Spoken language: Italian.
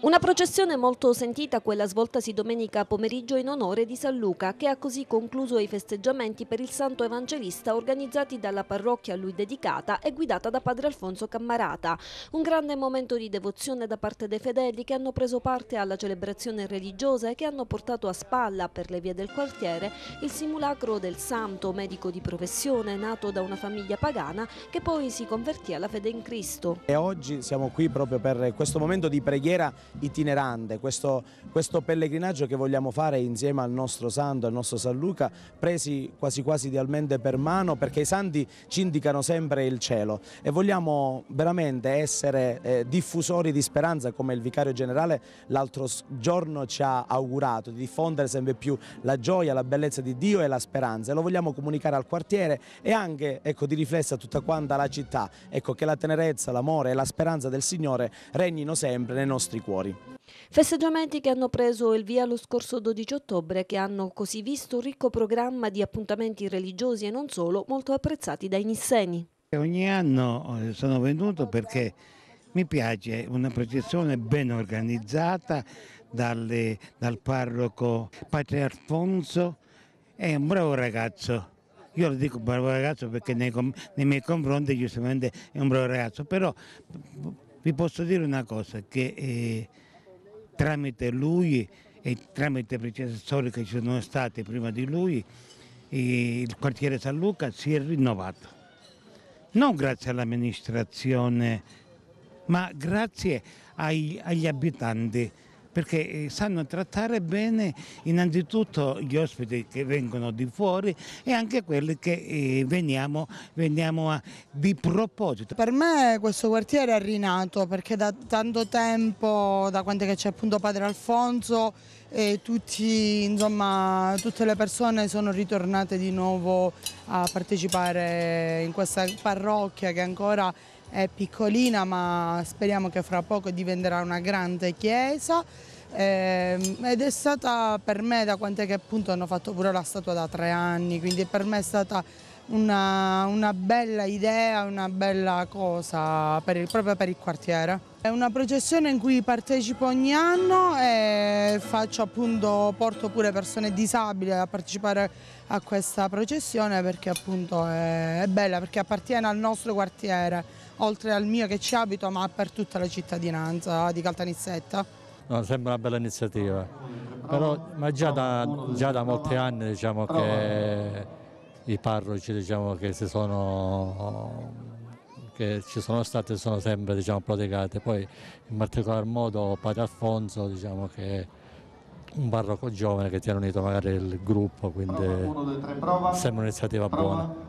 Una processione molto sentita quella svoltasi domenica pomeriggio in onore di San Luca che ha così concluso i festeggiamenti per il Santo Evangelista organizzati dalla parrocchia a lui dedicata e guidata da padre Alfonso Cammarata. Un grande momento di devozione da parte dei fedeli che hanno preso parte alla celebrazione religiosa e che hanno portato a spalla per le vie del quartiere il simulacro del santo medico di professione nato da una famiglia pagana che poi si convertì alla fede in Cristo. E oggi siamo qui proprio per questo momento di preghiera itinerante, questo, questo, pellegrinaggio che vogliamo fare insieme al nostro santo, al nostro San Luca, presi quasi quasi idealmente per mano perché i santi ci indicano sempre il cielo e vogliamo veramente essere eh, diffusori di speranza come il vicario generale l'altro giorno ci ha augurato, di diffondere sempre più la gioia, la bellezza di Dio e la speranza e lo vogliamo comunicare al quartiere e anche ecco, di riflessa a tutta quanta la città, ecco, che la tenerezza, l'amore e la speranza del Signore regnino sempre nei nostri cuori fuori. Festeggiamenti che hanno preso il via lo scorso 12 ottobre che hanno così visto un ricco programma di appuntamenti religiosi e non solo molto apprezzati dai nisseni. Ogni anno eh, sono venuto perché mi piace una processione ben organizzata dalle, dal parroco Padre Alfonso, è un bravo ragazzo. Io lo dico bravo ragazzo perché nei, nei miei confronti giustamente è un bravo ragazzo, però vi posso dire una cosa, che eh, tramite lui e tramite i predecessori che ci sono stati prima di lui, eh, il quartiere San Luca si è rinnovato. Non grazie all'amministrazione, ma grazie ai, agli abitanti perché eh, sanno trattare bene innanzitutto gli ospiti che vengono di fuori e anche quelli che eh, veniamo, veniamo a, di proposito. Per me questo quartiere è rinato perché da tanto tempo, da quando c'è appunto Padre Alfonso, tutti, insomma, tutte le persone sono ritornate di nuovo a partecipare in questa parrocchia che ancora è piccolina ma speriamo che fra poco diventerà una grande chiesa eh, ed è stata per me da quant'è che appunto hanno fatto pure la statua da tre anni quindi per me è stata una, una bella idea, una bella cosa per il, proprio per il quartiere. È una processione in cui partecipo ogni anno e faccio appunto, porto pure persone disabili a partecipare a questa processione perché appunto è, è bella, perché appartiene al nostro quartiere oltre al mio che ci abito, ma per tutta la cittadinanza di Caltanissetta. No, sembra una bella iniziativa, Però, ma già da, già da, molti anni diciamo che i parroci diciamo, che, sono, che ci sono stati sono sempre diciamo, prodigate. Poi in particolar modo Padre Alfonso diciamo, che un parroco giovane che ti ha unito magari il gruppo, quindi prova, prova, sembra un'iniziativa buona.